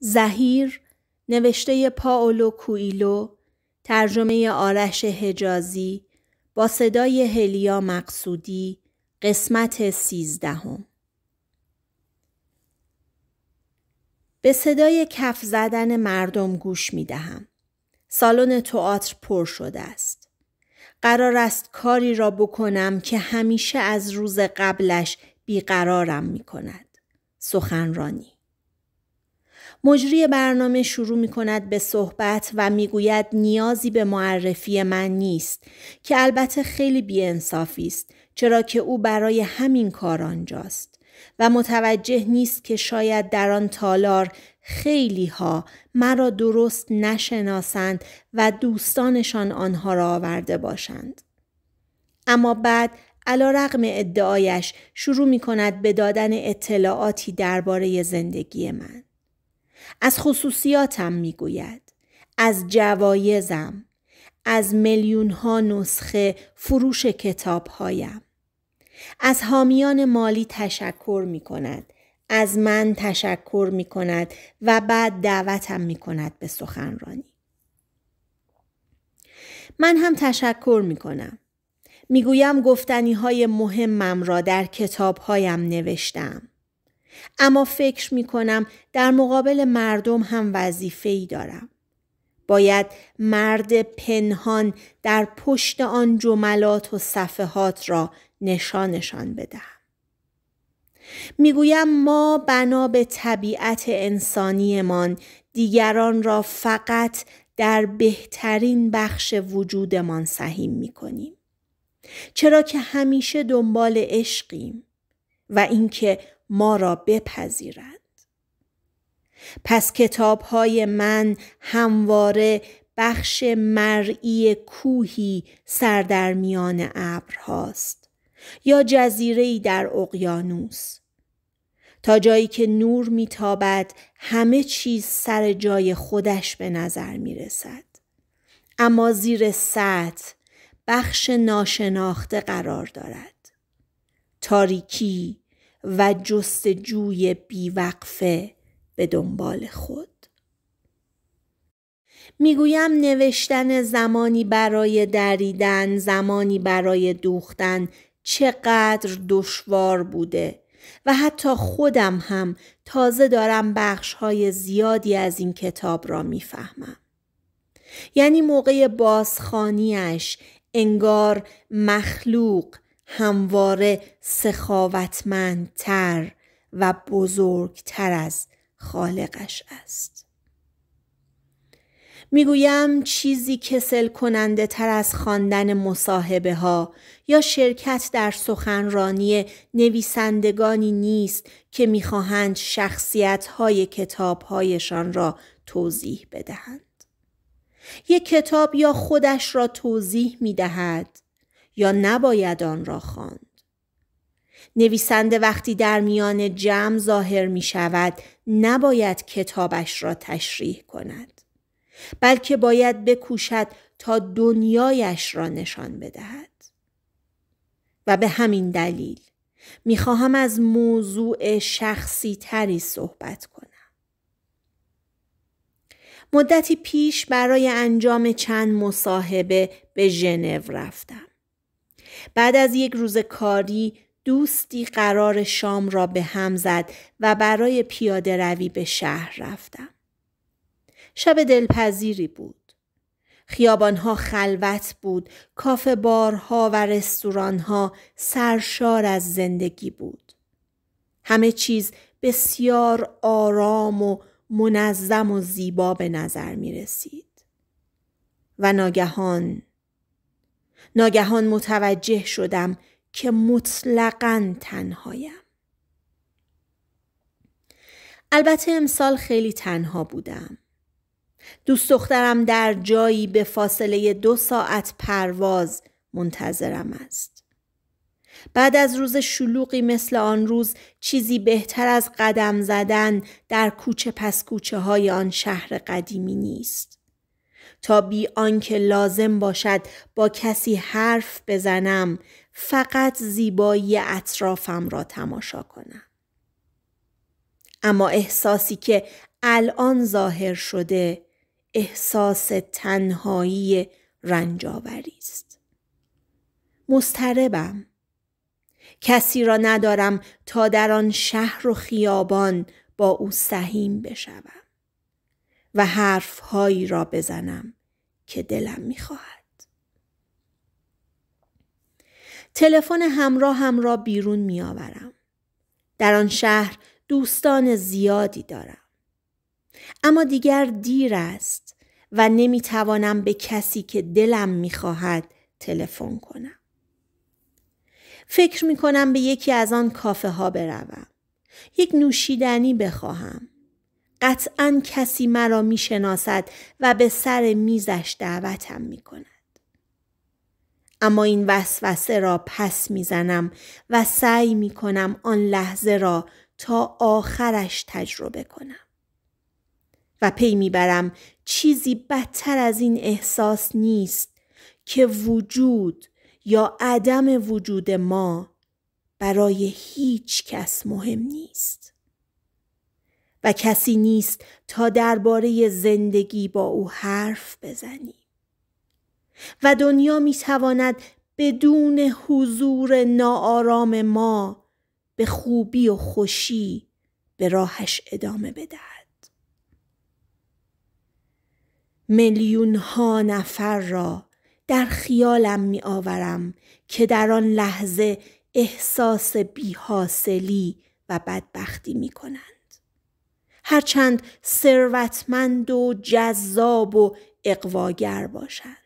زهیر نوشته پاولو کویلو ترجمه آرش حجازی با صدای هلیا مقصودی قسمت سیزدهم به صدای کف زدن مردم گوش می دهم. سالن تئاتر پر شده است. قرار است کاری را بکنم که همیشه از روز قبلش بیقرارم می کند. سخنرانی مجری برنامه شروع می کند به صحبت و میگوید نیازی به معرفی من نیست که البته خیلی بیانصافی است چرا که او برای همین کار آنجاست و متوجه نیست که شاید در آن تالار خیلی ها مرا درست نشناسند و دوستانشان آنها را آورده باشند. اما بعد علا رقم ادعایش شروع می کند به دادن اطلاعاتی درباره زندگی من. از خصوصیاتم میگوید از جوایزم از میلیون ها نسخه فروش کتاب هایم. از حامیان مالی تشکر می کند. از من تشکر می کند و بعد دعوتم می کند به سخنرانی. من هم تشکر می کنم. میگویم گفتنی های مهمم را در کتاب هایم نوشتم. اما فکر می کنم در مقابل مردم هم وظیفه ای دارم. باید مرد پنهان در پشت آن جملات و صفحات را نشانشان بدهم. میگویم ما بنا به طبیعت انسانیمان دیگران را فقط در بهترین بخش وجودمان سهیم میکنیم چرا که همیشه دنبال عشقیم و اینکه ما را بپذیرند پس کتاب های من همواره بخش مرئی کوهی سر در میان ابرهاست یا جزیره در اقیانوس تا جایی که نور میتابد همه چیز سر جای خودش به نظر می رسد. اما زیر سطح بخش ناشناخته قرار دارد. تاریکی، و جستجوی بیوقفه به دنبال خود. میگویم نوشتن زمانی برای دریدن، زمانی برای دوختن چقدر دشوار بوده و حتی خودم هم تازه دارم بخش های زیادی از این کتاب را میفهمم. یعنی موقع بازخانیش انگار مخلوق همواره سخاوتمندتر و بزرگتر از خالقش است. میگویم چیزی کسل کننده تر از خواندن مصاحبه ها یا شرکت در سخنرانی نویسندگانی نیست که میخواهند شخصیت های کتاب هایشان را توضیح بدهند. یک کتاب یا خودش را توضیح می دهد یا نباید آن را خواند. نویسنده وقتی در میان جمع ظاهر می شود نباید کتابش را تشریح کند. بلکه باید بکوشد تا دنیایش را نشان بدهد. و به همین دلیل خواهم از موضوع شخصی تری صحبت کنم. مدتی پیش برای انجام چند مصاحبه به ژنو رفتم. بعد از یک روز کاری دوستی قرار شام را به هم زد و برای پیاده روی به شهر رفتم. شب دلپذیری بود. خیابانها خلوت بود، کافه بارها و رستورانها سرشار از زندگی بود. همه چیز بسیار آرام و منظم و زیبا به نظر می رسید. و ناگهان ناگهان متوجه شدم که مطلقا تنهایم. البته امسال خیلی تنها بودم. دوست دخترم در جایی به فاصله دو ساعت پرواز منتظرم است. بعد از روز شلوغی مثل آن روز چیزی بهتر از قدم زدن در کوچه پس کوچه های آن شهر قدیمی نیست. تا بی آنکه لازم باشد با کسی حرف بزنم فقط زیبایی اطرافم را تماشا کنم اما احساسی که الان ظاهر شده احساس تنهایی رنجاوری است مستربم کسی را ندارم تا در آن شهر و خیابان با او سهیم بشوم و حرفهایی را بزنم که دلم میخواهد. تلفن هم را بیرون میآورم. در آن شهر دوستان زیادی دارم. اما دیگر دیر است و نمیتوانم به کسی که دلم میخواهد تلفن کنم. فکر می کنم به یکی از آن کافه ها بروم. یک نوشیدنی بخواهم. قطعا کسی مرا میشناسد و به سر میزش دعوتم می کند. اما این وسوسه را پس میزنم و سعی می کنم آن لحظه را تا آخرش تجربه کنم. و پی میبرم چیزی بدتر از این احساس نیست که وجود یا عدم وجود ما برای هیچ کس مهم نیست. و کسی نیست تا درباره زندگی با او حرف بزنی و دنیا می تواند بدون حضور ناآرام ما به خوبی و خوشی به راهش ادامه بدهد میلیون ها نفر را در خیالم می آورم که در آن لحظه احساس بیحاصلی و بدبختی می کنند. هرچند ثروتمند و جذاب و اقواگر باشند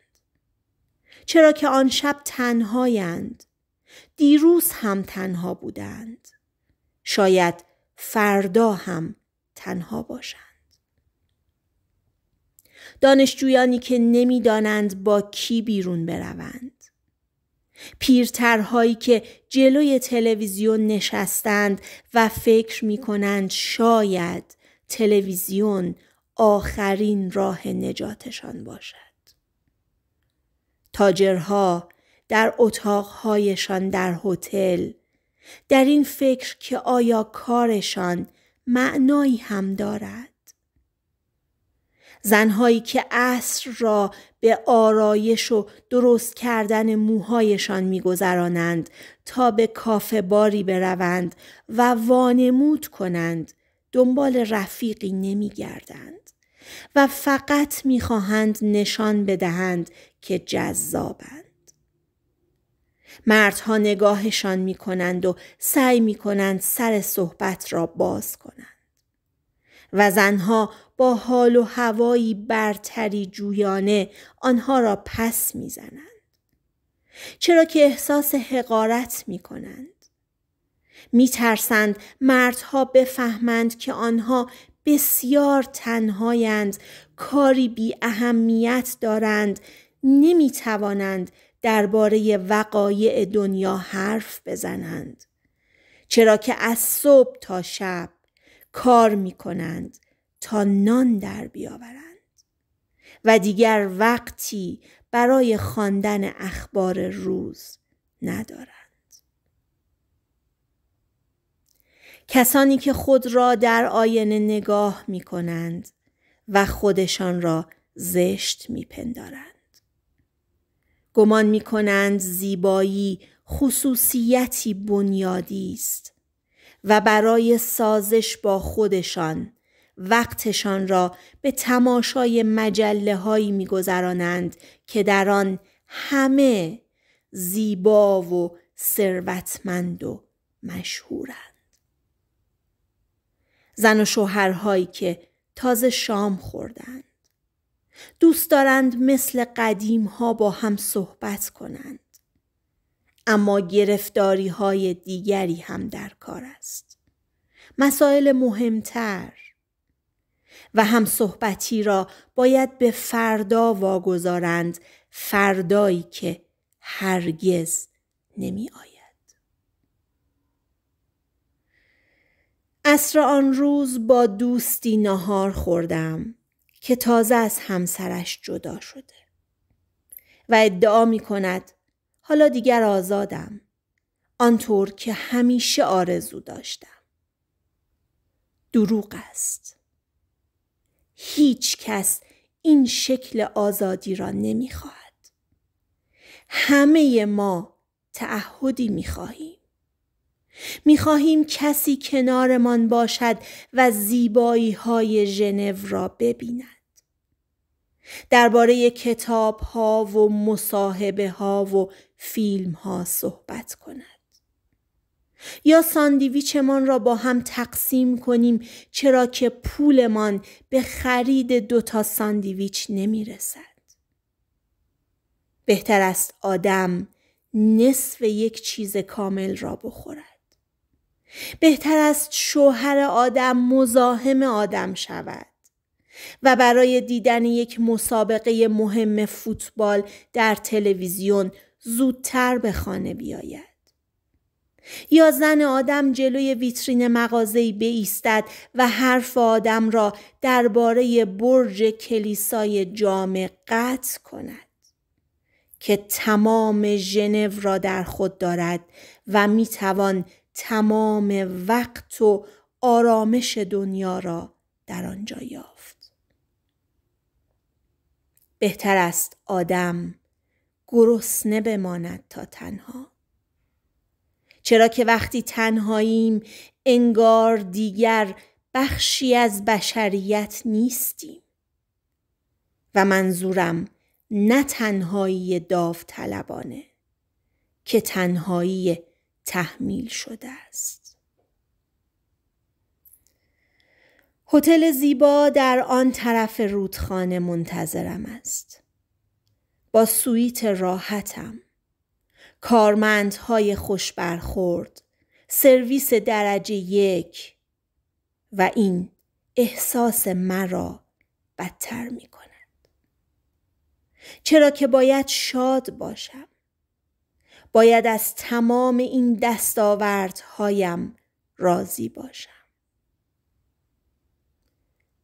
چرا که آن شب تنهایند دیروز هم تنها بودند شاید فردا هم تنها باشند دانشجویانی که نمیدانند با کی بیرون بروند پیرترهایی که جلوی تلویزیون نشستند و فکر می کنند شاید تلویزیون آخرین راه نجاتشان باشد. تاجرها در اتاقهایشان در هتل در این فکر که آیا کارشان معنایی هم دارد. زنهایی که عصر را به آرایش و درست کردن موهایشان میگذرانند تا به کافه باری بروند و وانمود کنند دنبال رفیقی نمی گردند و فقط می خواهند نشان بدهند که جذابند. مردها نگاهشان می کنند و سعی می کنند سر صحبت را باز کنند. و زنها با حال و هوایی برتری جویانه آنها را پس میزنند چرا که احساس حقارت می کنند. میترسند مردها بفهمند که آنها بسیار تنهایند کاری بی اهمیت دارند نمی توانند درباره وقایع دنیا حرف بزنند چرا که از صبح تا شب کار می کنند تا نان در بیاورند و دیگر وقتی برای خواندن اخبار روز ندارند کسانی که خود را در آینه نگاه می کنند و خودشان را زشت می پندارند. گمان می کنند زیبایی خصوصیتی بنیادی است و برای سازش با خودشان وقتشان را به تماشای مجله هایی گذرانند که در آن همه زیبا و ثروتمند و مشهورند. زن و شوهرهایی که تازه شام خوردند. دوست دارند مثل قدیم ها با هم صحبت کنند. اما گرفتاری های دیگری هم در کار است. مسائل مهمتر و هم صحبتی را باید به فردا واگذارند فردایی که هرگز نمی آید. اصر آن روز با دوستی نهار خوردم که تازه از همسرش جدا شده و ادعا می کند حالا دیگر آزادم آنطور که همیشه آرزو داشتم دروغ است هیچ کس این شکل آزادی را نمیخواهد همه ما تعهدی میخواهیم خواهیم کسی کنارمان باشد و زیبایی های ژنو را ببیند. درباره کتاب ها و مصاحبه ها و فیلم ها صحبت کند. یا ساندیویچمان را با هم تقسیم کنیم چرا که پولمان به خرید دوتا ساندیویچ نمیرسد. بهتر است آدم نصف یک چیز کامل را بخورد. بهتر است شوهر آدم مزاحم آدم شود و برای دیدن یک مسابقه مهم فوتبال در تلویزیون زودتر به خانه بیاید یا زن آدم جلوی ویترین مغازه‌ای بایستد و حرف آدم را درباره برج کلیسای جامع قطع کند که تمام ژنو را در خود دارد و میتوان تمام وقت و آرامش دنیا را در آنجا یافت بهتر است آدم گرسنه بماند تا تنها چرا که وقتی تنهاییم انگار دیگر بخشی از بشریت نیستیم و منظورم نه تنهایی داوطلبانه که تنهایی تحمیل شده است هتل زیبا در آن طرف رودخانه منتظرم است با سویت راحتم کارمندهای خوش برخورد سرویس درجه یک و این احساس مرا بدتر می کند. چرا که باید شاد باشم باید از تمام این دستاوردهایم راضی باشم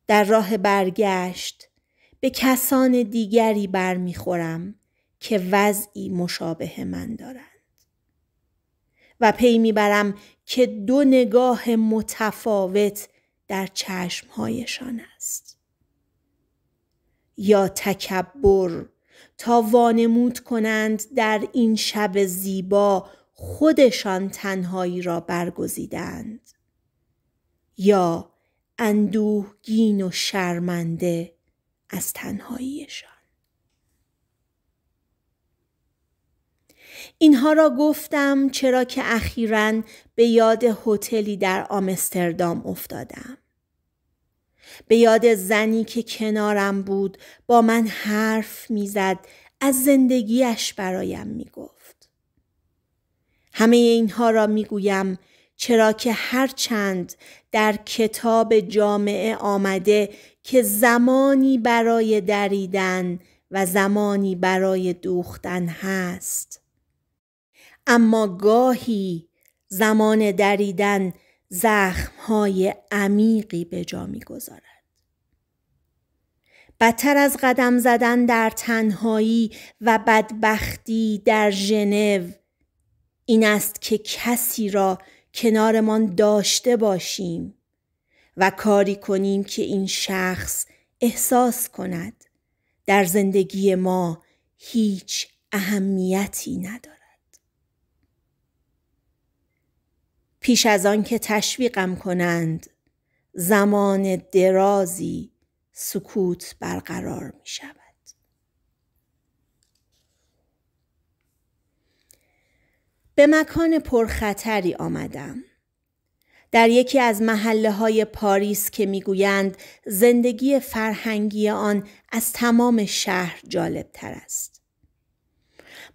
در راه برگشت به کسان دیگری برمیخورم که وضعی مشابه من دارند و پی میبرم که دو نگاه متفاوت در چشمهایشان است یا تکبر تا وانمود کنند در این شب زیبا خودشان تنهایی را برگزیدند یا اندوهگین و شرمنده از تنهاییشان اینها را گفتم چرا که اخیرا به یاد هتلی در آمستردام افتادم به یاد زنی که کنارم بود با من حرف میزد از زندگیش برایم میگفت همه اینها را میگویم چرا که هرچند در کتاب جامعه آمده که زمانی برای دریدن و زمانی برای دوختن هست اما گاهی زمان دریدن زخمهای عمیقی به جا می گذارد. بدتر از قدم زدن در تنهایی و بدبختی در ژنو این است که کسی را کنارمان داشته باشیم و کاری کنیم که این شخص احساس کند در زندگی ما هیچ اهمیتی ندارد. پیش از آن که تشویقم کنند زمان درازی سکوت برقرار می شود. به مکان پرخطری آمدم. در یکی از محله های پاریس که میگویند زندگی فرهنگی آن از تمام شهر جالب تر است.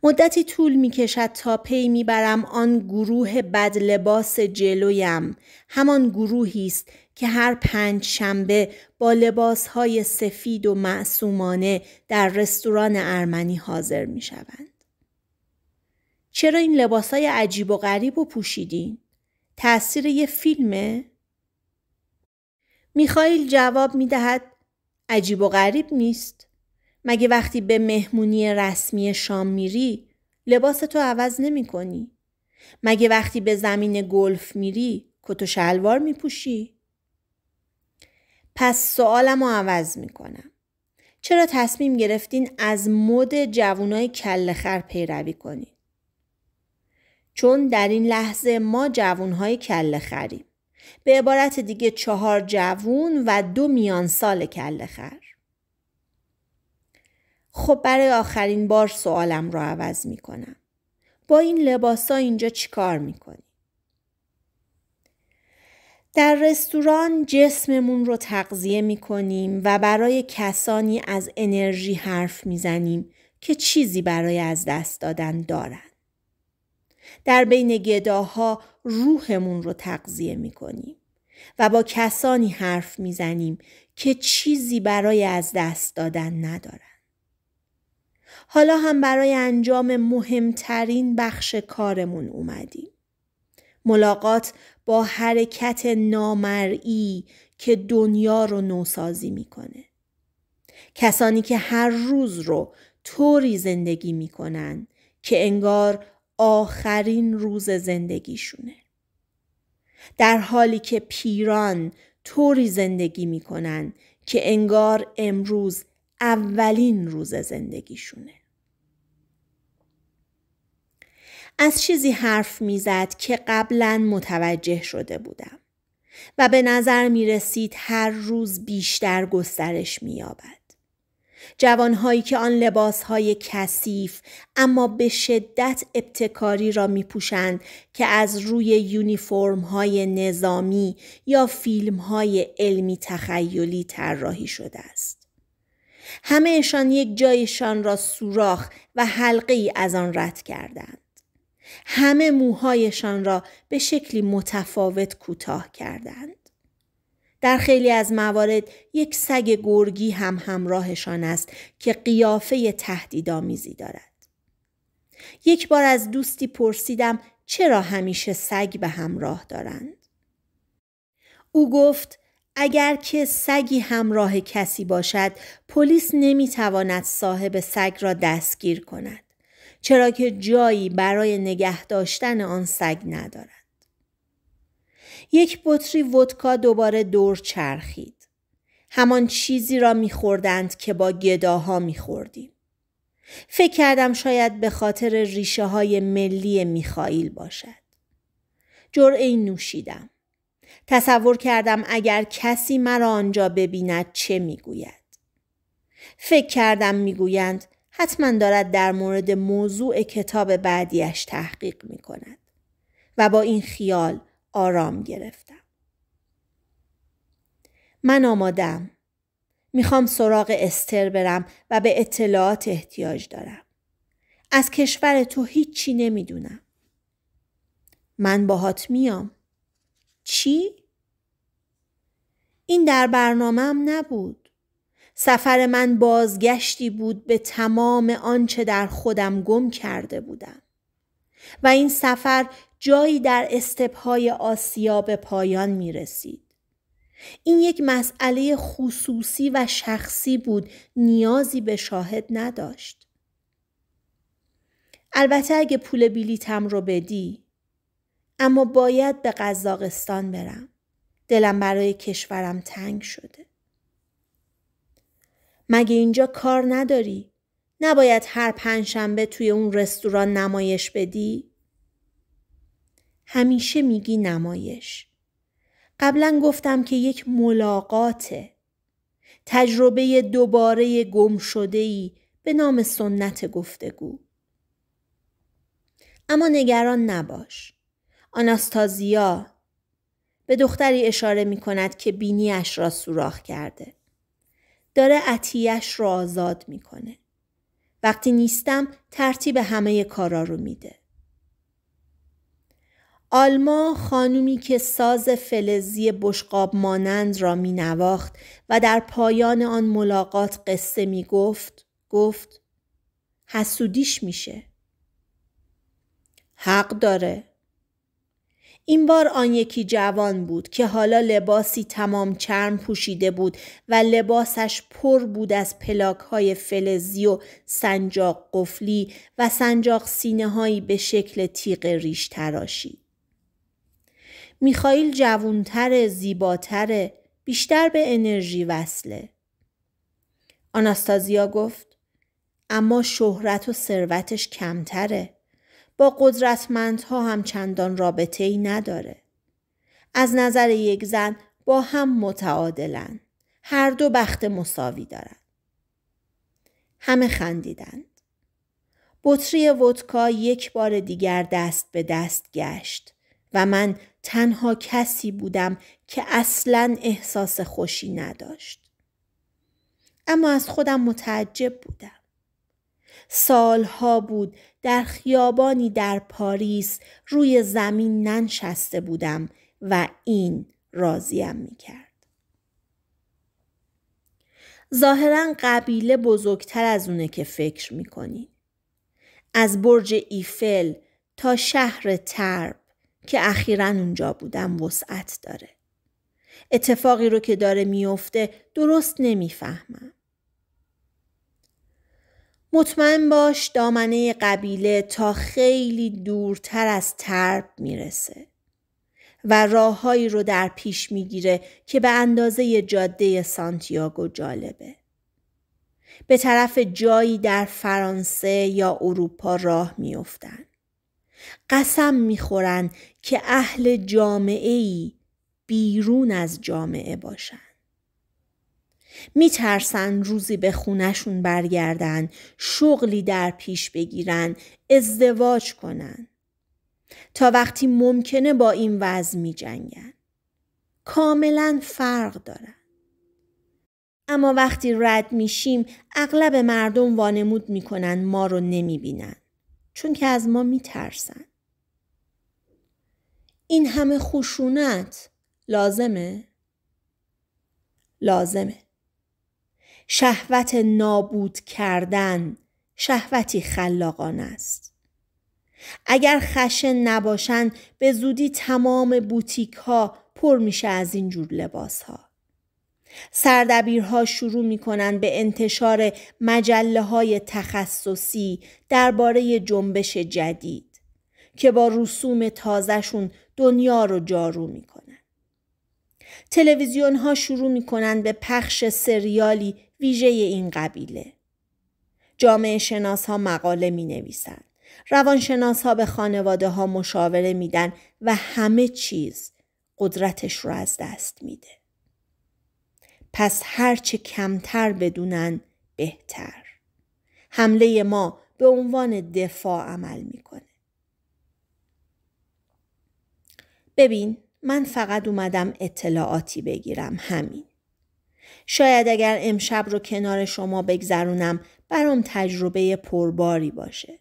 مدتی طول می کشد تا پی می برم آن گروه بد لباس جلویم. همان گروهی است که هر پنج شنبه با لباسهای سفید و معصومانه در رستوران ارمنی حاضر می شوند. چرا این لباسهای عجیب و غریب و پوشیدین؟ تأثیر یه فیلمه؟ میخایل جواب می دهد عجیب و غریب نیست. مگه وقتی به مهمونی رسمی شام میری لباس تو عوض نمی کنی؟ مگه وقتی به زمین گلف میری کت و شلوار میپوشی؟ پس سوالم رو عوض میکنم. چرا تصمیم گرفتین از مد جوانای کلخر پیروی کنی؟ چون در این لحظه ما جوانهای کله خریم. به عبارت دیگه چهار جوون و دو میان سال کله خر. خب برای آخرین بار سوالم را عوض می کنم. با این لباسا اینجا چیکار می کنی؟ در رستوران جسممون رو تغذیه می کنیم و برای کسانی از انرژی حرف می زنیم که چیزی برای از دست دادن دارن. در بین گداها روحمون رو تغذیه می کنیم و با کسانی حرف می زنیم که چیزی برای از دست دادن ندارن. حالا هم برای انجام مهمترین بخش کارمون اومدیم. ملاقات با حرکت نامرئی که دنیا رو نوسازی میکنه. کسانی که هر روز رو طوری زندگی میکنن که انگار آخرین روز زندگیشونه. در حالی که پیران طوری زندگی میکنن که انگار امروز اولین روز زندگیشونه. از چیزی حرف میزد که قبلا متوجه شده بودم و به نظر می رسید هر روز بیشتر گسترش می یابد. جوانهایی که آن لباسهای کثیف اما به شدت ابتکاری را می پوشند که از روی های نظامی یا های علمی تخیلی طراحی شده است. همهشان یک جایشان را سوراخ و حلقه ای از آن رد کردند. همه موهایشان را به شکلی متفاوت کوتاه کردند. در خیلی از موارد یک سگ گرگی هم همراهشان است که قیافه تهدیدآمیزی دارد. یک بار از دوستی پرسیدم چرا همیشه سگ به همراه دارند؟ او گفت اگر که سگی همراه کسی باشد پلیس نمیتواند صاحب سگ را دستگیر کند چرا که جایی برای نگه داشتن آن سگ ندارد. یک بطری ودکا دوباره دور چرخید. همان چیزی را میخوردند که با گداها میخوردیم. فکر کردم شاید به خاطر ریشه های ملی میخائیل باشد. جرعی نوشیدم. تصور کردم اگر کسی مرا آنجا ببیند چه میگوید. فکر کردم میگویند حتما دارد در مورد موضوع کتاب بعدیش تحقیق می کند و با این خیال آرام گرفتم. من آمادم. میخوام سراغ استر برم و به اطلاعات احتیاج دارم. از کشور تو هیچی نمیدونم. من باهات میام. چی؟ این در برنامه نبود. سفر من بازگشتی بود به تمام آنچه در خودم گم کرده بودم و این سفر جایی در استبهای آسیا به پایان می رسید. این یک مسئله خصوصی و شخصی بود نیازی به شاهد نداشت. البته اگه پول بیلیتم رو بدی اما باید به قزاقستان برم. دلم برای کشورم تنگ شده. مگه اینجا کار نداری؟ نباید هر پنجشنبه توی اون رستوران نمایش بدی؟ همیشه میگی نمایش. قبلا گفتم که یک ملاقاته. تجربه دوباره گم شده ای به نام سنت گفتگو. اما نگران نباش. آناستازیا به دختری اشاره می کند که بینیش را سوراخ کرده. داره عطیش رو آزاد میکنه. وقتی نیستم ترتیب همه کارا رو میده. آلما خانومی که ساز فلزی بشقاب مانند را می نواخت و در پایان آن ملاقات قصه می گفت گفت حسودیش میشه. حق داره این بار آن یکی جوان بود که حالا لباسی تمام چرم پوشیده بود و لباسش پر بود از پلاک های فلزی و سنجاق قفلی و سنجاق سینه هایی به شکل تیغ ریش تراشی. میخائیل جوونتر زیباتره بیشتر به انرژی وصله. آناستازیا گفت اما شهرت و ثروتش کمتره. با قدرتمندها هم چندان رابطه ای نداره. از نظر یک زن با هم متعادلن. هر دو بخت مساوی دارن. همه خندیدند. بطری ودکا یک بار دیگر دست به دست گشت و من تنها کسی بودم که اصلا احساس خوشی نداشت. اما از خودم متعجب بودم. سالها بود در خیابانی در پاریس روی زمین ننشسته بودم و این راضیم می کرد. ظاهرا قبیله بزرگتر از اونه که فکر می کنی. از برج ایفل تا شهر ترب که اخیرا اونجا بودم وسعت داره. اتفاقی رو که داره میافته درست نمیفهمم. مطمئن باش دامنه قبیله تا خیلی دورتر از ترب میرسه و راههایی رو در پیش میگیره که به اندازه جاده سانتیاگو جالبه. به طرف جایی در فرانسه یا اروپا راه میافتند. قسم میخورن که اهل جامعه ای بیرون از جامعه باشند. میترسن روزی به خونشون برگردن، شغلی در پیش بگیرن، ازدواج کنن. تا وقتی ممکنه با این وضع می جنگن. کاملا فرق دارن. اما وقتی رد میشیم اغلب مردم وانمود میکنن ما رو نمیبینن چون که از ما میترسن این همه خشونت لازمه لازمه شهوت نابود کردن شهوتی خلاقان است. اگر خشن نباشند، به زودی تمام بوتیک ها پر میشه از این جور لباس ها. سردبیرها شروع می به انتشار مجله های تخصصی درباره جنبش جدید که با رسوم تازهشون دنیا رو جارو می تلویزیون ها شروع می به پخش سریالی ویژه این قبیله. جامعه شناس ها مقاله می نویسند. روانشناس ها به خانواده ها مشاوره میدن و همه چیز قدرتش رو از دست میده. پس هرچه کمتر بدونن بهتر. حمله ما به عنوان دفاع عمل میکنه. ببین من فقط اومدم اطلاعاتی بگیرم همین. شاید اگر امشب رو کنار شما بگذرونم برام تجربه پرباری باشه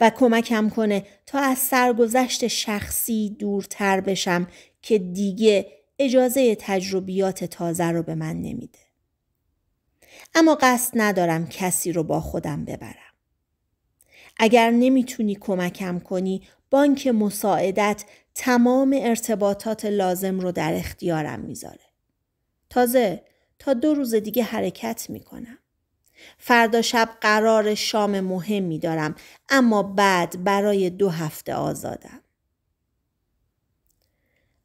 و کمکم کنه تا از سرگذشت شخصی دورتر بشم که دیگه اجازه تجربیات تازه رو به من نمیده. اما قصد ندارم کسی رو با خودم ببرم. اگر نمیتونی کمکم کنی بانک مساعدت تمام ارتباطات لازم رو در اختیارم میذاره. تازه تا دو روز دیگه حرکت میکنم. فردا شب قرار شام مهمی دارم اما بعد برای دو هفته آزادم.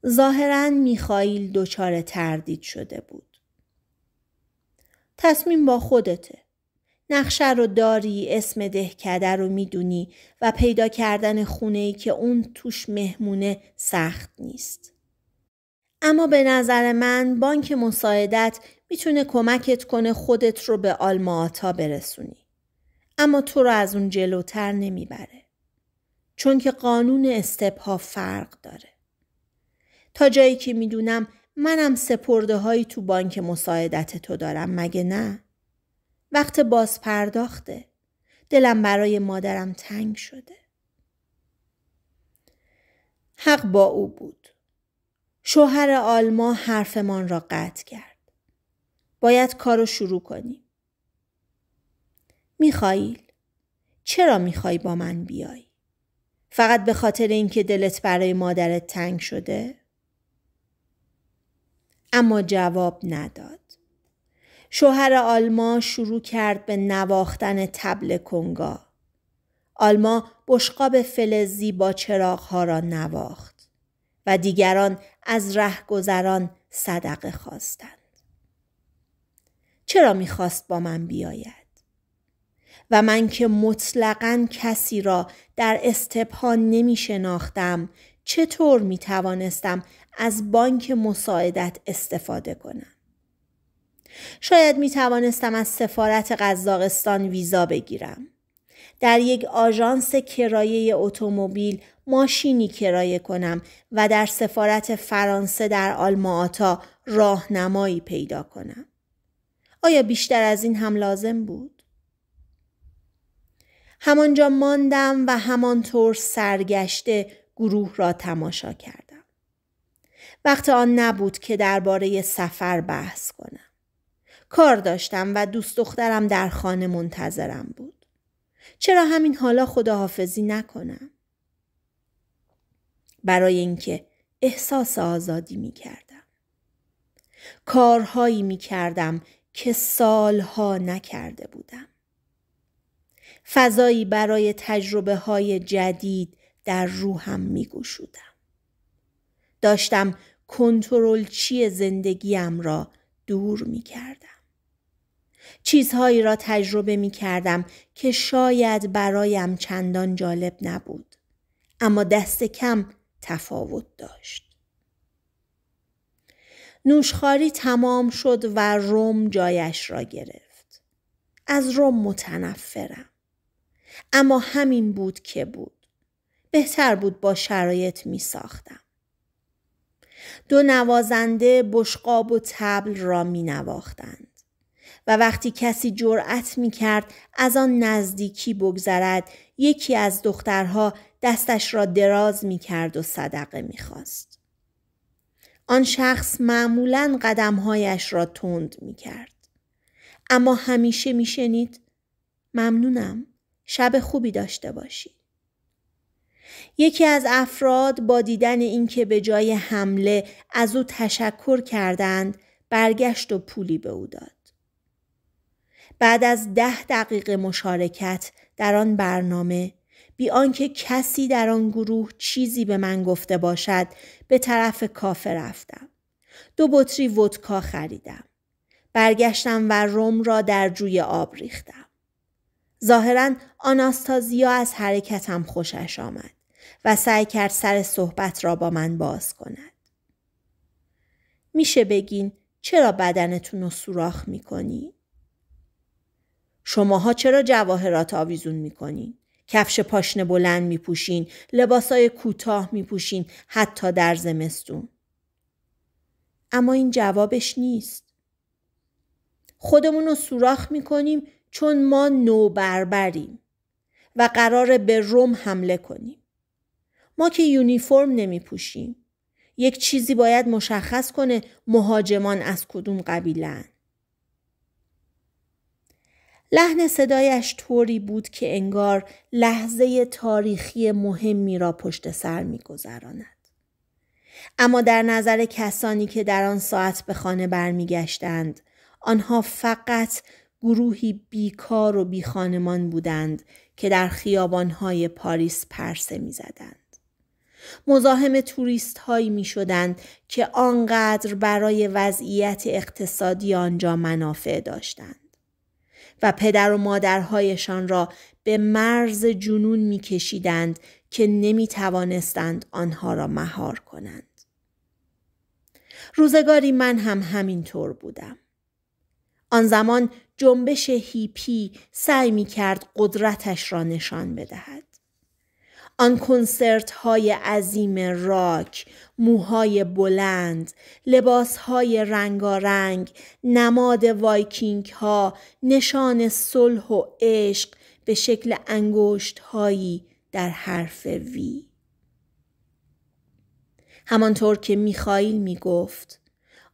ظاهرا میخائیل دچار تردید شده بود. تصمیم با خودته. نقشه رو داری اسم دهکده رو میدونی و پیدا کردن خونه ای که اون توش مهمونه سخت نیست. اما به نظر من بانک مساعدت میتونه کمکت کنه خودت رو به آلماتا برسونی. اما تو رو از اون جلوتر نمیبره. چون که قانون استبها فرق داره. تا جایی که میدونم منم سپرده هایی تو بانک مساعدت تو دارم مگه نه؟ وقت باز پرداخته. دلم برای مادرم تنگ شده. حق با او بود. شوهر آلما حرفمان را قطع کرد. باید کارو شروع کنیم. میخایل چرا میخوای با من بیای؟ فقط به خاطر اینکه دلت برای مادرت تنگ شده؟ اما جواب نداد. شوهر آلما شروع کرد به نواختن تبل کنگا. آلما بشقاب فلزی با چراغها را نواخت و دیگران از رهگذران صدقه خواستند. چرا میخواست با من بیاید؟ و من که مطلقا کسی را در استبهان نمی شناختم چطور می توانستم از بانک مساعدت استفاده کنم؟ شاید می توانستم از سفارت قزاقستان ویزا بگیرم. در یک آژانس کرایه اتومبیل ماشینی کرایه کنم و در سفارت فرانسه در آلماتا راهنمایی پیدا کنم. آیا بیشتر از این هم لازم بود؟ همانجا ماندم و همانطور سرگشته گروه را تماشا کردم. وقت آن نبود که درباره سفر بحث کنم. کار داشتم و دوست دخترم در خانه منتظرم بود. چرا همین حالا خداحافظی نکنم؟ برای اینکه احساس آزادی می کردم. کارهایی می کردم که سالها نکرده بودم. فضایی برای تجربه های جدید در روحم می گوشودم. داشتم کنترل چی زندگیم را دور می کردم. چیزهایی را تجربه می کردم که شاید برایم چندان جالب نبود. اما دست کم تفاوت داشت. نوشخاری تمام شد و روم جایش را گرفت. از روم متنفرم. اما همین بود که بود. بهتر بود با شرایط می ساختم. دو نوازنده بشقاب و تبل را می نواختند. و وقتی کسی جرأت می کرد از آن نزدیکی بگذرد یکی از دخترها دستش را دراز می کرد و صدقه می خواست. آن شخص معمولا قدمهایش را تند می کرد. اما همیشه می شنید ممنونم شب خوبی داشته باشی. یکی از افراد با دیدن اینکه به جای حمله از او تشکر کردند برگشت و پولی به او داد. بعد از ده دقیقه مشارکت در آن برنامه بی آنکه کسی در آن گروه چیزی به من گفته باشد به طرف کافه رفتم دو بطری ودکا خریدم برگشتم و روم را در جوی آب ریختم ظاهرا آناستازیا از حرکتم خوشش آمد و سعی کرد سر صحبت را با من باز کند میشه بگین چرا بدنتون رو سوراخ میکنی؟ شماها چرا جواهرات آویزون میکنین؟ کفش پاشنه بلند می پوشین، لباسای کوتاه می پوشین، حتی در زمستون. اما این جوابش نیست. خودمون رو سوراخ می کنیم چون ما نوبربریم و قرار به روم حمله کنیم. ما که یونیفرم نمی پوشیم. یک چیزی باید مشخص کنه مهاجمان از کدوم قبیلن. لحن صدایش طوری بود که انگار لحظه تاریخی مهمی را پشت سر میگذراند اما در نظر کسانی که در آن ساعت به خانه برمیگشتند آنها فقط گروهی بیکار و بیخانمان بودند که در خیابانهای پاریس پرسه میزدند مزاحم توریست هایی می شدند که آنقدر برای وضعیت اقتصادی آنجا منافع داشتند. و پدر و مادرهایشان را به مرز جنون میکشیدند که نمی توانستند آنها را مهار کنند. روزگاری من هم همینطور بودم. آن زمان جنبش هیپی سعی می کرد قدرتش را نشان بدهد. آن کنسرت های عظیم راک، موهای بلند، لباس های رنگارنگ، نماد وایکینگ ها، نشان صلح و عشق به شکل انگشت هایی در حرف وی. همانطور که میخائیل میگفت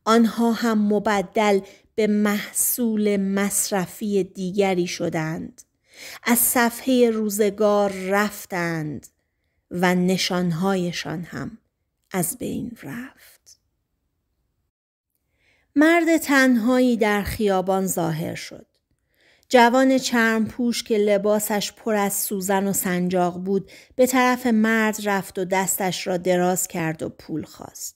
آنها هم مبدل به محصول مصرفی دیگری شدند از صفحه روزگار رفتند و نشانهایشان هم از بین رفت مرد تنهایی در خیابان ظاهر شد جوان چرم پوش که لباسش پر از سوزن و سنجاق بود به طرف مرد رفت و دستش را دراز کرد و پول خواست.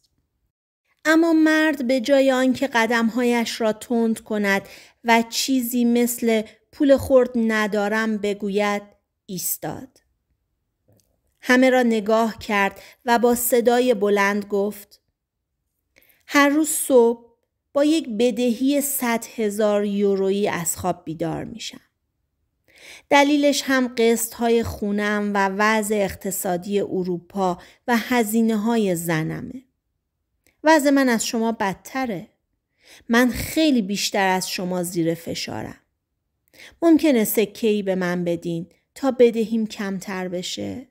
اما مرد به جای آنکه قدمهایش را تند کند و چیزی مثل پول خورد ندارم بگوید ایستاد. همه را نگاه کرد و با صدای بلند گفت هر روز صبح با یک بدهی صد هزار یورویی از خواب بیدار میشم. دلیلش هم قسط های خونم و وضع اقتصادی اروپا و هزینه های زنمه. وضع من از شما بدتره. من خیلی بیشتر از شما زیر فشارم. ممکنه ای به من بدین تا بدهیم کمتر بشه؟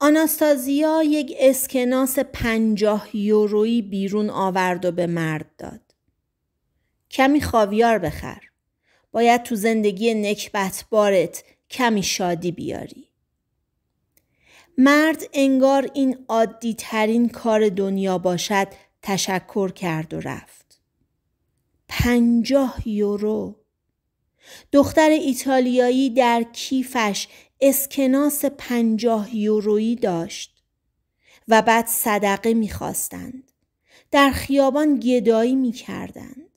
آناستازیا یک اسکناس پنجاه یورویی بیرون آورد و به مرد داد. کمی خاویار بخر. باید تو زندگی نکبت بارت کمی شادی بیاری. مرد انگار این عادی ترین کار دنیا باشد تشکر کرد و رفت. پنجاه یورو دختر ایتالیایی در کیفش اسکناس پنجاه یورویی داشت و بعد صدقه میخواستند در خیابان گدایی میکردند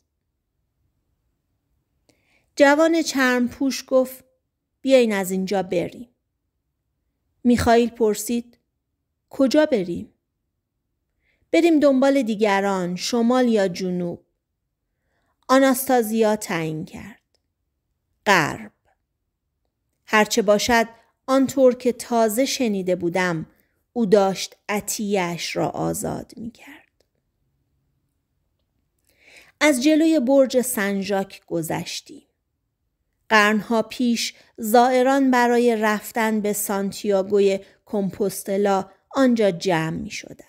جوان چرمپوش گفت بیاین از اینجا بریم میخائیل پرسید کجا بریم بریم دنبال دیگران شمال یا جنوب آناستازیا تعیین کرد. غرب هرچه باشد آنطور که تازه شنیده بودم او داشت عطیهاش را آزاد می کرد. از جلوی برج سنجاک گذشتیم. قرنها پیش زائران برای رفتن به سانتیاگوی کمپوستلا آنجا جمع می شدن.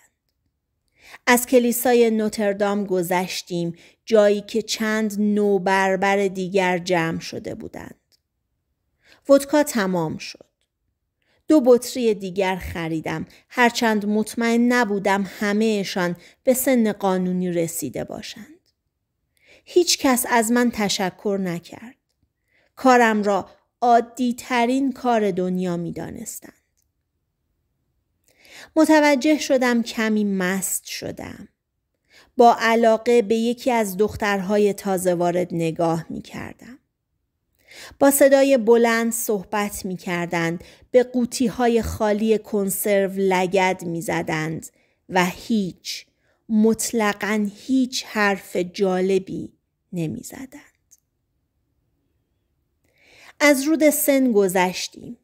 از کلیسای نوتردام گذشتیم جایی که چند نوبربر دیگر جمع شده بودند. ودکا تمام شد. دو بطری دیگر خریدم هرچند مطمئن نبودم همهشان به سن قانونی رسیده باشند. هیچ کس از من تشکر نکرد. کارم را عادی ترین کار دنیا می دانستند. متوجه شدم کمی مست شدم. با علاقه به یکی از دخترهای تازه وارد نگاه می کردم. با صدای بلند صحبت می کردند، به قوطی های خالی کنسرو لگد می زدند و هیچ، مطلقا هیچ حرف جالبی نمی زدند. از رود سن گذشتیم.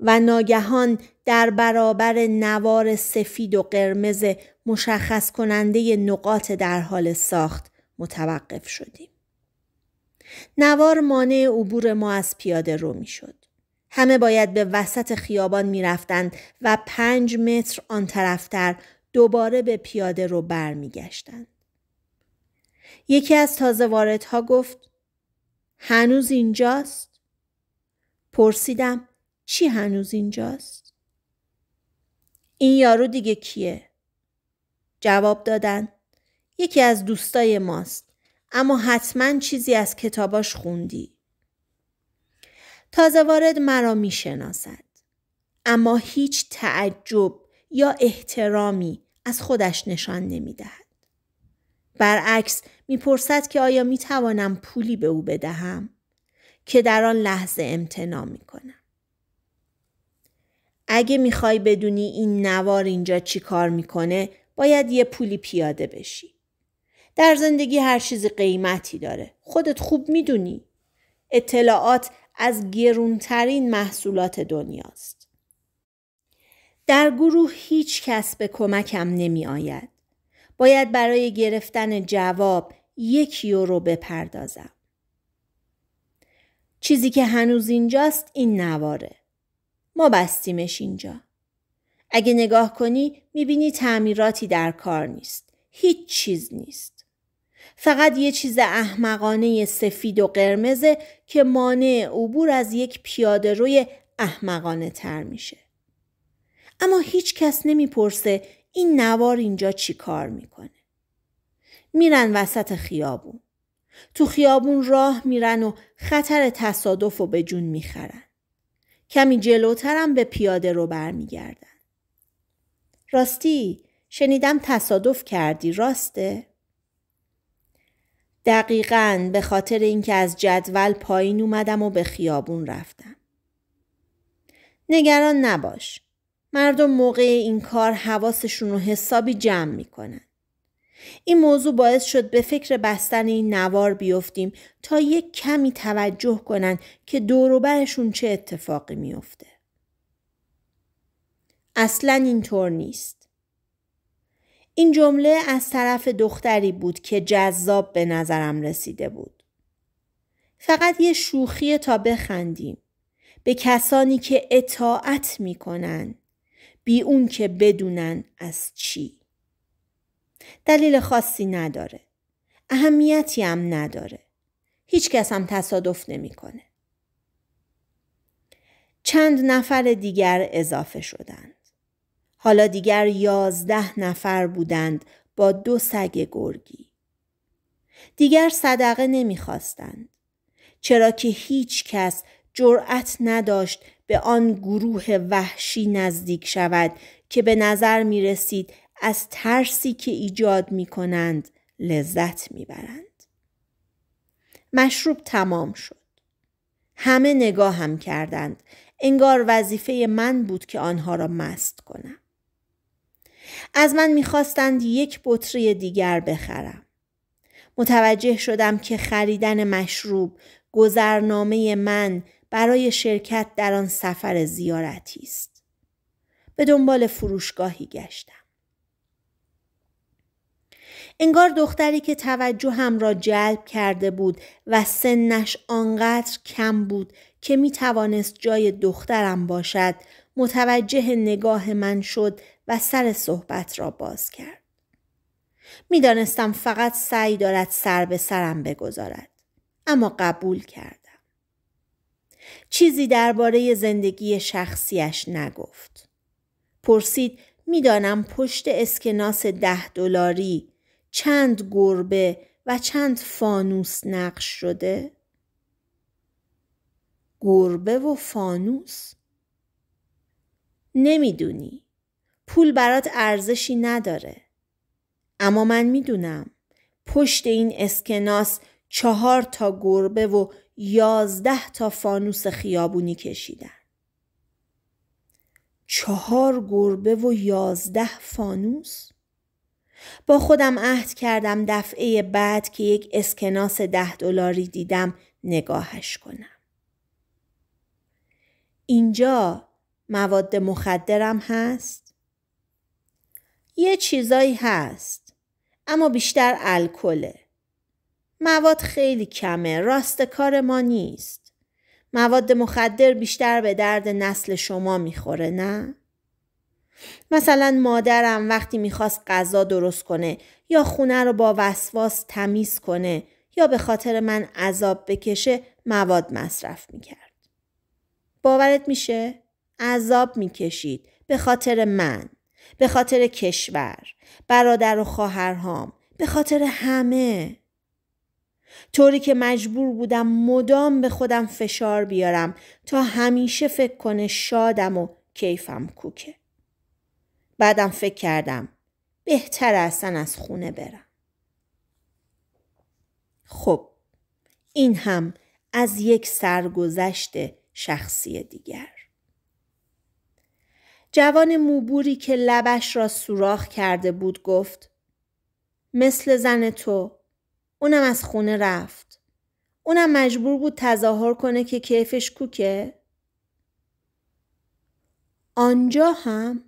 و ناگهان در برابر نوار سفید و قرمز مشخص کننده نقاط در حال ساخت متوقف شدیم. نوار مانع عبور ما از پیاده رو می شد. همه باید به وسط خیابان می رفتند و پنج متر آن طرفتر دوباره به پیاده رو بر می گشتند. یکی از تازه واردها گفت هنوز اینجاست؟ پرسیدم چی هنوز اینجاست؟ این یارو دیگه کیه؟ جواب دادن یکی از دوستای ماست اما حتما چیزی از کتاباش خوندی. تازه وارد مرا میشناسد اما هیچ تعجب یا احترامی از خودش نشان نمیدهد. برعکس میپرسد که آیا می توانم پولی به او بدهم که در آن لحظه امتنام می کنم. اگه میخوای بدونی این نوار اینجا چی کار میکنه باید یه پولی پیاده بشی. در زندگی هر چیزی قیمتی داره. خودت خوب میدونی. اطلاعات از گرونترین محصولات دنیاست. در گروه هیچ کس به کمکم نمی آید. باید برای گرفتن جواب یک یورو بپردازم. چیزی که هنوز اینجاست این نواره. ما بستیمش اینجا. اگه نگاه کنی میبینی تعمیراتی در کار نیست. هیچ چیز نیست. فقط یه چیز احمقانه سفید و قرمزه که مانع عبور از یک پیاده روی احمقانه تر میشه. اما هیچ کس نمیپرسه این نوار اینجا چی کار میکنه. میرن وسط خیابون. تو خیابون راه میرن و خطر تصادف و به جون میخرن. کمی جلوترم به پیاده رو برمیگردن. راستی شنیدم تصادف کردی راسته؟ دقیقا به خاطر اینکه از جدول پایین اومدم و به خیابون رفتم. نگران نباش. مردم موقع این کار حواسشون رو حسابی جمع میکنن. این موضوع باعث شد به فکر بستن این نوار بیفتیم تا یک کمی توجه کنن که دوروبرشون چه اتفاقی میفته. اصلا اینطور نیست. این جمله از طرف دختری بود که جذاب به نظرم رسیده بود. فقط یه شوخی تا بخندیم. به کسانی که اطاعت میکنن بی اون که بدونن از چی. دلیل خاصی نداره. اهمیتی هم نداره. هیچ کس هم تصادف نمیکنه. چند نفر دیگر اضافه شدند. حالا دیگر یازده نفر بودند با دو سگ گرگی. دیگر صدقه نمیخواستند. چرا که هیچ کس جرأت نداشت به آن گروه وحشی نزدیک شود که به نظر می رسید از ترسی که ایجاد می کنند لذت می برند. مشروب تمام شد. همه نگاه هم کردند. انگار وظیفه من بود که آنها را مست کنم. از من میخواستند یک بطری دیگر بخرم. متوجه شدم که خریدن مشروب گذرنامه من برای شرکت در آن سفر زیارتی است. به دنبال فروشگاهی گشتم. انگار دختری که توجه هم را جلب کرده بود و سنش آنقدر کم بود که می توانست جای دخترم باشد متوجه نگاه من شد و سر صحبت را باز کرد. میدانستم فقط سعی دارد سر به سرم بگذارد اما قبول کردم. چیزی درباره زندگی شخصیش نگفت. پرسید میدانم پشت اسکناس ده دلاری چند گربه و چند فانوس نقش شده؟ گربه و فانوس؟ نمیدونی. پول برات ارزشی نداره. اما من میدونم. پشت این اسکناس چهار تا گربه و یازده تا فانوس خیابونی کشیدن. چهار گربه و یازده فانوس؟ با خودم عهد کردم دفعه بعد که یک اسکناس ده دلاری دیدم نگاهش کنم. اینجا مواد مخدرم هست؟ یه چیزایی هست اما بیشتر الکله. مواد خیلی کمه راست کار ما نیست. مواد مخدر بیشتر به درد نسل شما میخوره نه؟ مثلا مادرم وقتی میخواست غذا درست کنه یا خونه رو با وسواس تمیز کنه یا به خاطر من عذاب بکشه مواد مصرف میکرد. باورت میشه؟ عذاب میکشید به خاطر من، به خاطر کشور، برادر و خواهرهام، به خاطر همه. طوری که مجبور بودم مدام به خودم فشار بیارم تا همیشه فکر کنه شادم و کیفم کوکه. بعدم فکر کردم بهتر اصلا از خونه برم. خب این هم از یک سرگذشت شخصی دیگر. جوان موبوری که لبش را سوراخ کرده بود گفت مثل زن تو اونم از خونه رفت. اونم مجبور بود تظاهر کنه که کیفش کوکه. آنجا هم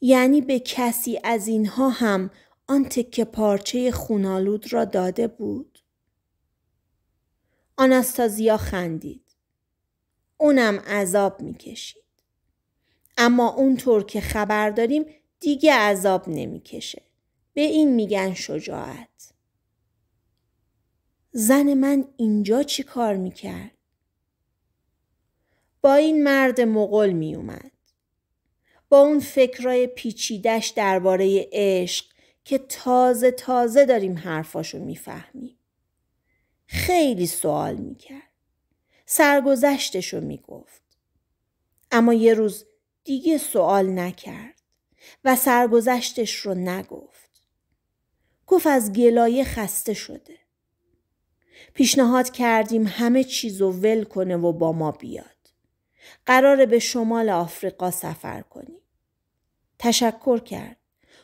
یعنی به کسی از اینها هم آن تکه پارچه خونالود را داده بود. آناستازیا خندید. اونم عذاب میکشید. اما اونطور که خبر داریم دیگه عذاب نمیکشه. به این میگن شجاعت. زن من اینجا چی کار میکرد؟ با این مرد مغل میومد. با اون فکرای پیچیدش درباره عشق که تازه تازه داریم حرفاشو میفهمیم. خیلی سوال میکرد. سرگذشتشو میگفت. اما یه روز دیگه سوال نکرد و سرگذشتش رو نگفت. گفت از گلایه خسته شده. پیشنهاد کردیم همه چیز ول کنه و با ما بیاد. قراره به شمال آفریقا سفر کنی. تشکر کرد.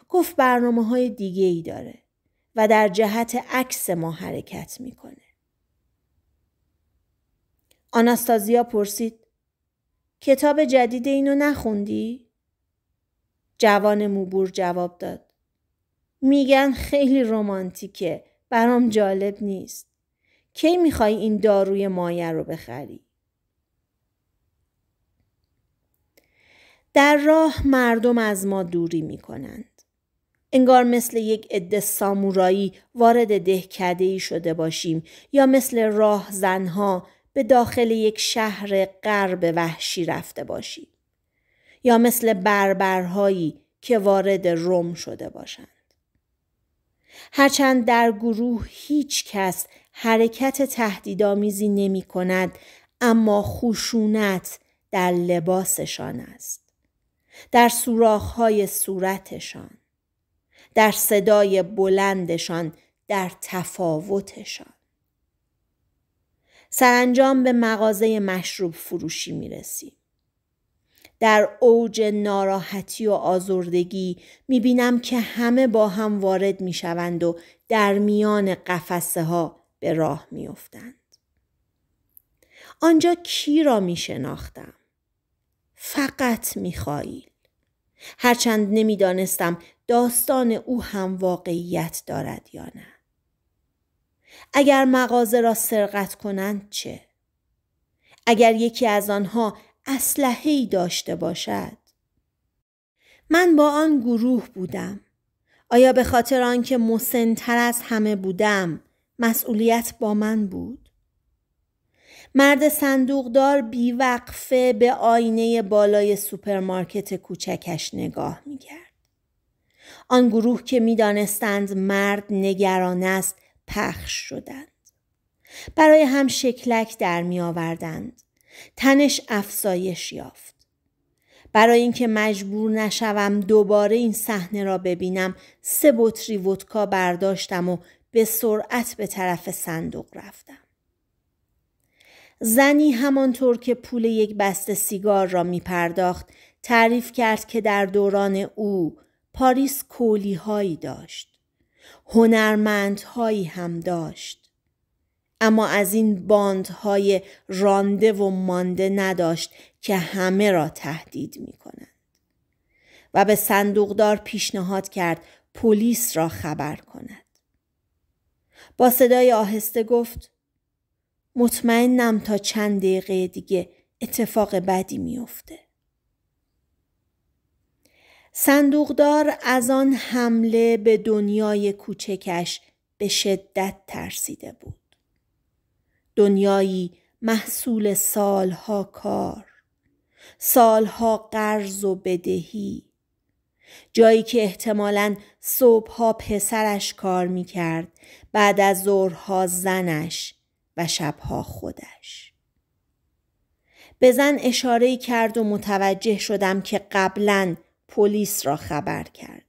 گفت برنامه های دیگه ای داره و در جهت عکس ما حرکت میکنه. آناستازیا پرسید کتاب جدید اینو نخوندی؟ جوان موبور جواب داد. میگن خیلی رومانتیکه برام جالب نیست. کی میخوای این داروی مایه رو بخری؟ در راه مردم از ما دوری می کنند. انگار مثل یک عده سامورایی وارد دهکده شده باشیم یا مثل راه زنها به داخل یک شهر غرب وحشی رفته باشیم یا مثل بربرهایی که وارد روم شده باشند هرچند در گروه هیچ کس حرکت تهدیدآمیزی نمی کند اما خشونت در لباسشان است در سوراخهای صورتشان در صدای بلندشان در تفاوتشان سرانجام به مغازه مشروب فروشی می در اوج ناراحتی و آزردگی می بینم که همه با هم وارد می و در میان قفسه ها به راه می آنجا کی را می شناختم؟ فقط میخائیل هرچند نمیدانستم داستان او هم واقعیت دارد یا نه اگر مغازه را سرقت کنند چه اگر یکی از آنها ای داشته باشد من با آن گروه بودم آیا به خاطر آنکه مسنتر از همه بودم مسئولیت با من بود مرد صندوقدار بیوقفه به آینه بالای سوپرمارکت کوچکش نگاه میکرد. آن گروه که میدانستند مرد نگران است پخش شدند. برای هم شکلک در می تنش افزایش یافت. برای اینکه مجبور نشوم دوباره این صحنه را ببینم سه بطری ودکا برداشتم و به سرعت به طرف صندوق رفتم. زنی همانطور که پول یک بسته سیگار را می پرداخت تعریف کرد که در دوران او پاریس کولی هایی داشت. هنرمندهایی هم داشت. اما از این های رانده و مانده نداشت که همه را تهدید می کنند. و به صندوقدار پیشنهاد کرد پلیس را خبر کند. با صدای آهسته گفت مطمئنم تا چند دقیقه دیگه اتفاق بدی میافته. صندوقدار از آن حمله به دنیای کوچکش به شدت ترسیده بود. دنیایی محصول سالها کار، سالها قرض و بدهی، جایی که احتمالا صبحها پسرش کار میکرد بعد از ظهرها زنش و شبها خودش. به زن اشاره کرد و متوجه شدم که قبلا پلیس را خبر کرده.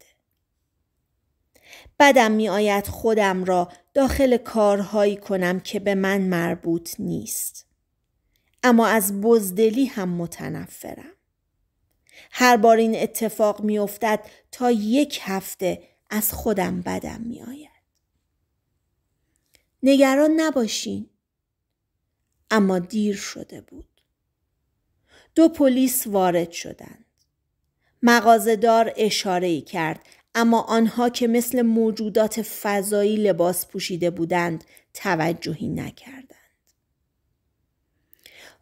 بدم می آید خودم را داخل کارهایی کنم که به من مربوط نیست. اما از بزدلی هم متنفرم. هر بار این اتفاق می افتد تا یک هفته از خودم بدم می آید. نگران نباشین. اما دیر شده بود. دو پلیس وارد شدند. مغازدار اشاره کرد اما آنها که مثل موجودات فضایی لباس پوشیده بودند توجهی نکردند.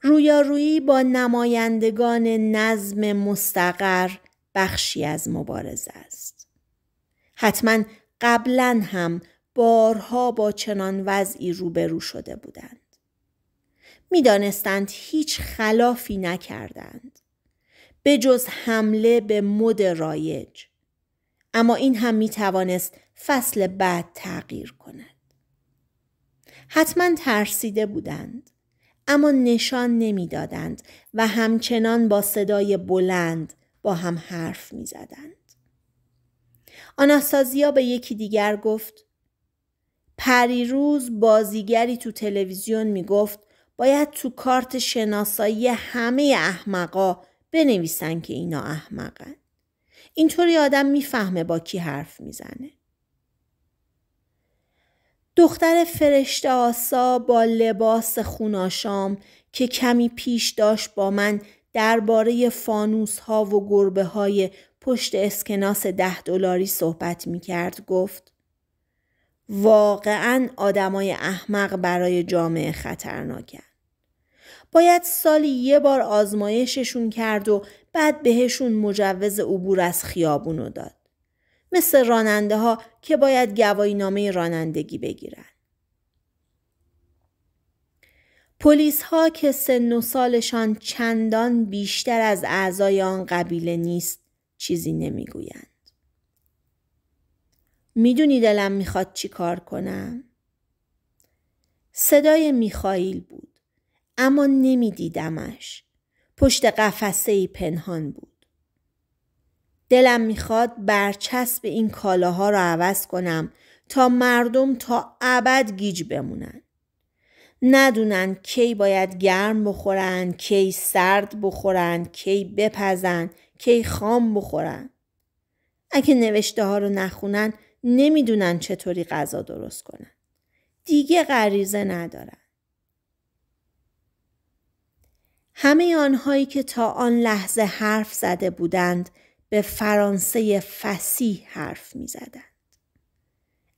رویارویی با نمایندگان نظم مستقر بخشی از مبارزه است. حتما قبلا هم بارها با چنان وضعی روبرو شده بودند. میدانستند هیچ خلافی نکردند به جز حمله به مد رایج اما این هم می توانست فصل بعد تغییر کند حتما ترسیده بودند اما نشان نمیدادند و همچنان با صدای بلند با هم حرف می زدند. آناستازیا به یکی دیگر گفت پریروز بازیگری تو تلویزیون می گفت باید تو کارت شناسایی همه احمقا بنویسن که اینا احمقن. اینطوری آدم میفهمه با کی حرف میزنه. دختر فرشته آسا با لباس خوناشام که کمی پیش داشت با من درباره فانوس ها و گربه های پشت اسکناس ده دلاری صحبت میکرد گفت واقعا آدمای احمق برای جامعه خطرناکن. باید سالی یه بار آزمایششون کرد و بعد بهشون مجوز عبور از خیابونو داد. مثل راننده ها که باید گواهی نامه رانندگی بگیرن. پلیس ها که سن و سالشان چندان بیشتر از اعضای آن قبیله نیست چیزی نمیگویند. میدونی دلم میخواد چی کار کنم؟ صدای میخائیل بود اما نمیدیدمش پشت قفسه ای پنهان بود دلم میخواد برچسب این کالاها رو عوض کنم تا مردم تا ابد گیج بمونن ندونن کی باید گرم بخورن کی سرد بخورن کی بپزن کی خام بخورن اگه نوشته ها رو نخونن نمیدونن چطوری غذا درست کنن. دیگه غریزه ندارن. همه آنهایی که تا آن لحظه حرف زده بودند به فرانسه فسیح حرف می زدند.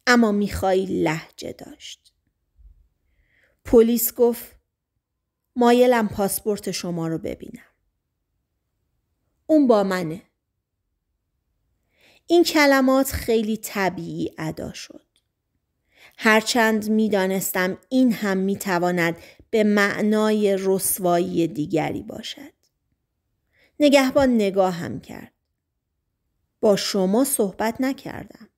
اما میخواهی لحجه داشت. پلیس گفت مایلم پاسپورت شما رو ببینم. اون با منه. این کلمات خیلی طبیعی ادا شد. هرچند میدانستم این هم میتواند به معنای رسوایی دیگری باشد. نگهبان نگاه هم کرد. با شما صحبت نکردم.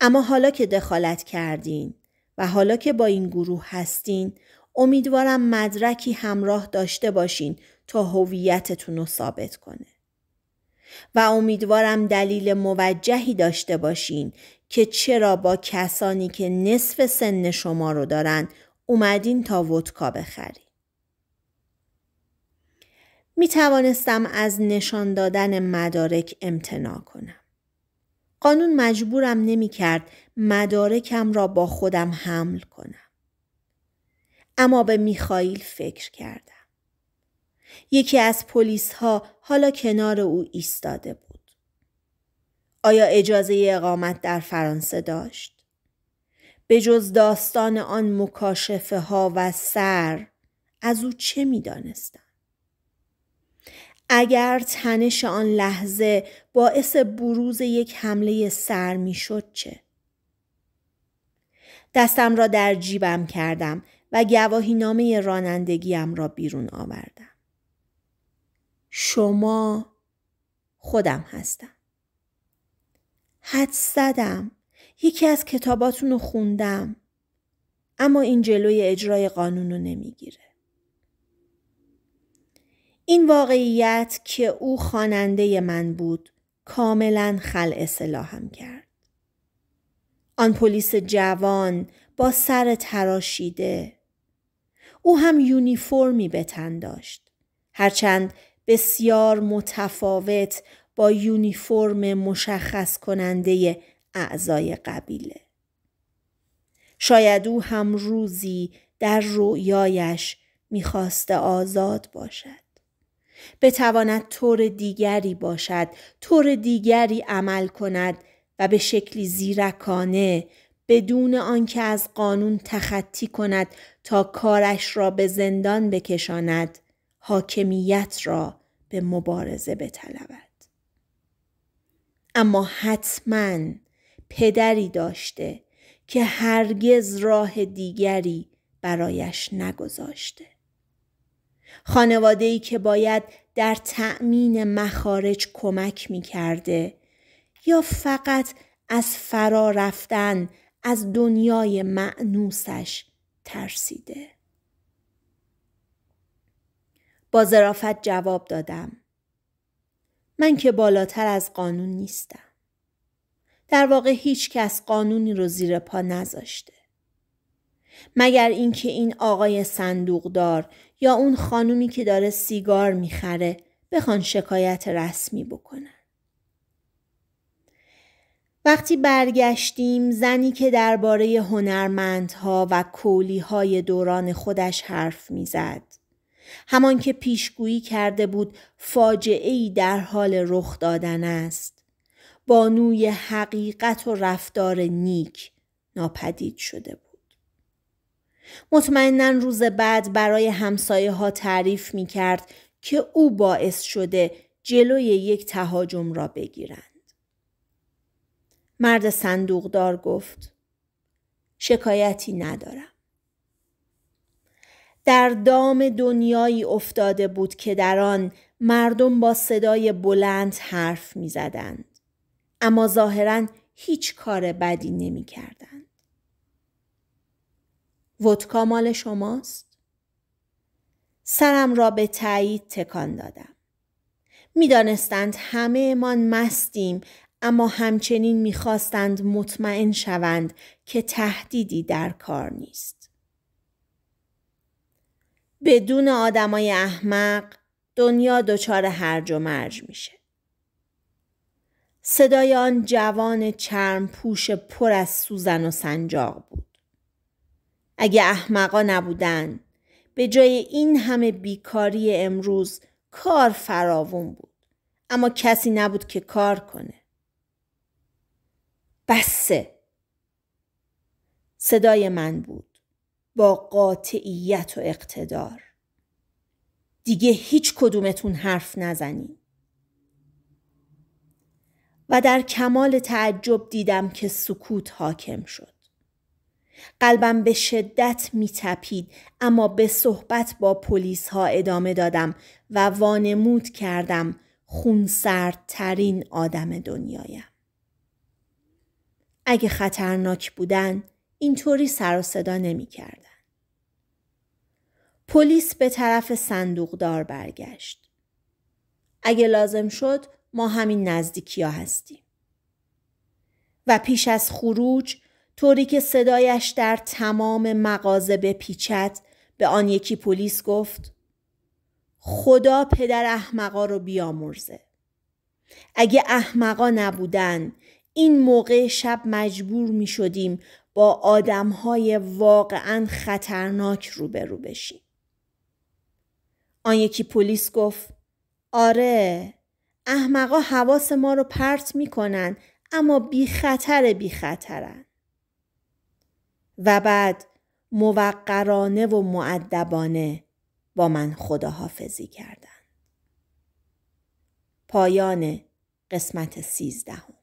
اما حالا که دخالت کردین و حالا که با این گروه هستین امیدوارم مدرکی همراه داشته باشین تا هویتتون رو ثابت کنه. و امیدوارم دلیل موجهی داشته باشین که چرا با کسانی که نصف سن شما رو دارن اومدین تا ودکا بخرید. می توانستم از نشان دادن مدارک امتناع کنم. قانون مجبورم نمی کرد مدارکم را با خودم حمل کنم. اما به میخائیل فکر کردم. یکی از پلیس ها حالا کنار او ایستاده بود. آیا اجازه اقامت در فرانسه داشت؟ به جز داستان آن مکاشفه ها و سر از او چه می دانستن؟ اگر تنش آن لحظه باعث بروز یک حمله سر می شد چه؟ دستم را در جیبم کردم و گواهی نامه رانندگیم را بیرون آوردم. شما خودم هستم حد زدم یکی از کتاباتون رو خوندم اما این جلوی اجرای قانون رو نمیگیره این واقعیت که او خواننده من بود کاملا خلع سلاحم کرد آن پلیس جوان با سر تراشیده او هم یونیفرمی به تن داشت هرچند بسیار متفاوت با یونیفرم مشخص کننده اعضای قبیله. شاید او هم روزی در رویایش میخواست آزاد باشد. بتواند طور دیگری باشد، طور دیگری عمل کند و به شکلی زیرکانه بدون آنکه از قانون تخطی کند تا کارش را به زندان بکشاند حاکمیت را به مبارزه بطلبد اما حتما پدری داشته که هرگز راه دیگری برایش نگذاشته خانواده ای که باید در تأمین مخارج کمک می کرده یا فقط از فرا رفتن از دنیای معنوسش ترسیده با ظرافت جواب دادم. من که بالاتر از قانون نیستم. در واقع هیچ کس قانونی رو زیر پا نذاشته. مگر اینکه این آقای صندوقدار یا اون خانومی که داره سیگار میخره بخوان شکایت رسمی بکنن. وقتی برگشتیم زنی که درباره هنرمندها و کولیهای دوران خودش حرف میزد همان که پیشگویی کرده بود فاجعه در حال رخ دادن است بانوی حقیقت و رفتار نیک ناپدید شده بود مطمئنا روز بعد برای همسایه ها تعریف می کرد که او باعث شده جلوی یک تهاجم را بگیرند. مرد صندوقدار گفت شکایتی ندارم. در دام دنیایی افتاده بود که در آن مردم با صدای بلند حرف می زدند. اما ظاهرا هیچ کار بدی نمی کردند. ودکا مال شماست؟ سرم را به تایید تکان دادم. میدانستند همه من مستیم اما همچنین میخواستند مطمئن شوند که تهدیدی در کار نیست. بدون آدمای احمق دنیا دچار هرج و مرج میشه. صدای آن جوان چرم پوش پر از سوزن و سنجاق بود. اگه احمقا نبودن به جای این همه بیکاری امروز کار فراوون بود. اما کسی نبود که کار کنه. بسه. صدای من بود. با قاطعیت و اقتدار دیگه هیچ کدومتون حرف نزنید و در کمال تعجب دیدم که سکوت حاکم شد قلبم به شدت می تپید اما به صحبت با پلیس ها ادامه دادم و وانمود کردم خونسردترین آدم دنیایم. اگه خطرناک بودن اینطوری سر و صدا نمی کرد. پلیس به طرف صندوقدار برگشت. اگه لازم شد ما همین نزدیکی ها هستیم. و پیش از خروج طوری که صدایش در تمام مغازه به به آن یکی پلیس گفت خدا پدر احمقا رو بیامرزه. اگه احمقا نبودن این موقع شب مجبور می شدیم با آدمهای واقعا خطرناک روبرو بشیم. آن یکی پلیس گفت آره احمقا حواس ما رو پرت میکنن اما بی خطر بی خطرن. و بعد موقرانه و معدبانه با من خداحافظی کردند. پایان قسمت سیزدهم